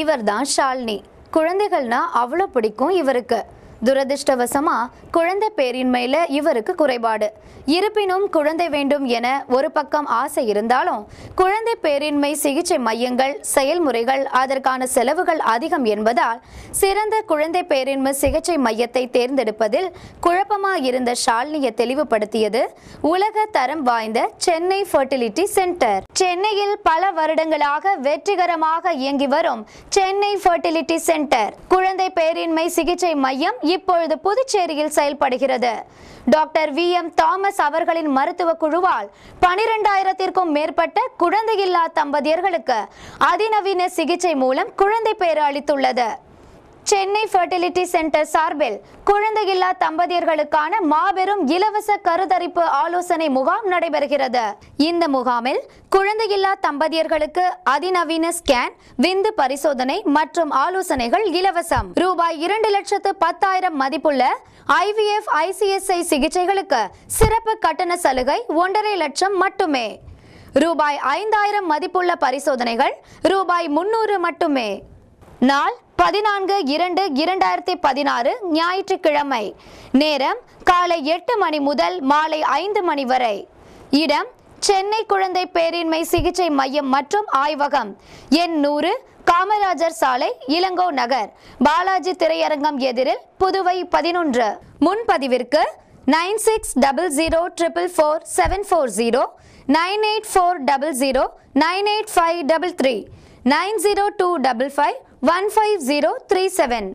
இவர்தான் ஷால்னி குழந்தைகள்னா அவ்வளோ பிடிக்கும் இவருக்கு துரதிருஷ்டவசமாக குழந்தை பேரின்மையில இவருக்கு குறைபாடு இருப்பினும் குழந்தை வேண்டும் என ஒரு பக்கம் ஆசை இருந்தாலும் குழந்தை பேரின்மை சிகிச்சை மையங்கள் செயல்முறைகள் அதற்கான செலவுகள் அதிகம் என்பதால் சிறந்த குழந்தை பேரின்மை சிகிச்சை மையத்தை தேர்ந்தெடுப்பதில் குழப்பமா இருந்த ஷால்னியை தெளிவுபடுத்தியது உலக தரம் வாய்ந்த சென்னை ஃபர்டிலிட்டி சென்டர் சென்னையில் பல வருடங்களாக வெற்றிகரமாக இயங்கி வரும் சென்னை ஃபர்டிலிட்டி சென்டர் குழந்தை பேரின்மை சிகிச்சை மையம் இப்பொழுது புதுச்சேரியில் செயல்படுகிறது டாக்டர் வி எம் தாமஸ் அவர்களின் மருத்துவ குழுவால் பனிரெண்டாயிரத்திற்கும் மேற்பட்ட குழந்தையில்லா தம்பதியர்களுக்கு அதிநவீன சிகிச்சை மூலம் குழந்தை பெயர் அளித்துள்ளது சென்னை ஃபர்டிலிட்டி சென்டர் சார்பில் குழந்தையில்லா தம்பதியர்களுக்கான மாபெரும் இலவச கருதரிப்பு ஆலோசனை முகாம் நடைபெறுகிறது இந்த முகாமில் குழந்தையில்லா தம்பதியர்களுக்கு அதிநவீன ஸ்கேன் விந்து பரிசோதனை மற்றும் ஆலோசனைகள் இலவசம் ரூபாய் இரண்டு லட்சத்து பத்தாயிரம் மதிப்புள்ள ஐவிஎஃப் ஐசிஎஸ்ஐ சிகிச்சைகளுக்கு சிறப்பு கட்டண சலுகை ஒன்றரை லட்சம் மட்டுமே ரூபாய் ஐந்தாயிரம் மதிப்புள்ள பரிசோதனைகள் ரூபாய் முன்னூறு மட்டுமே நாள் பதினான்கு இரண்டு இரண்டாயிரத்தி பதினாறு ஞாயிற்றுக்கிழமை நேரம் காலை எட்டு மணி முதல் மாலை ஐந்து மணி வரை இடம் சென்னை குழந்தை பேரின்மை சிகிச்சை மையம் மற்றும் ஆய்வகம் எண் நூறு காமராஜர் சாலை இளங்கோ நகர் பாலாஜி திரையரங்கம் எதிரில் புதுவை பதினொன்று முன்பதிவிற்கு nine six double zero triple four seven four zero nine eight four double zero nine eight five double three nine zero two double five 15037.